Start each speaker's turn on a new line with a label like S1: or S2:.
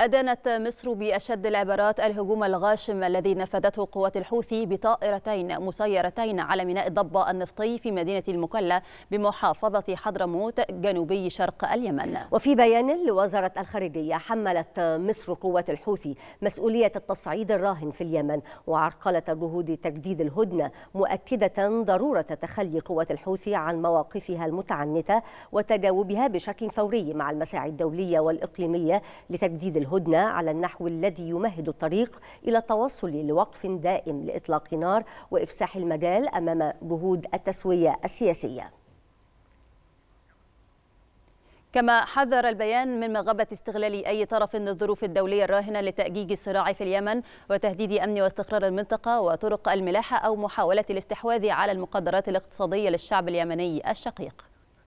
S1: أدانت مصر بأشد العبارات الهجوم الغاشم الذي نفذته قوات الحوثي بطائرتين مسيرتين على ميناء الضبة النفطي في مدينة المكلا بمحافظة
S2: حضرموت جنوبي شرق اليمن وفي بيان لوزارة الخارجية حملت مصر قوات الحوثي مسؤولية التصعيد الراهن في اليمن وعرقلة جهود تجديد الهدنة مؤكدة ضرورة تخلي قوات الحوثي عن مواقفها المتعنتة وتجاوبها بشكل فوري مع المساعي الدولية والإقليمية لتجديد الهدنة الهدنة على النحو الذي يمهد الطريق إلى التوصل لوقف دائم لإطلاق نار وإفساح المجال أمام جهود التسوية السياسية
S1: كما حذر البيان من مغبة استغلال أي طرف للظروف الظروف الدولية الراهنة لتأجيج الصراع في اليمن وتهديد أمن واستقرار المنطقة وطرق الملاحة أو محاولة الاستحواذ على المقدرات الاقتصادية للشعب اليمني الشقيق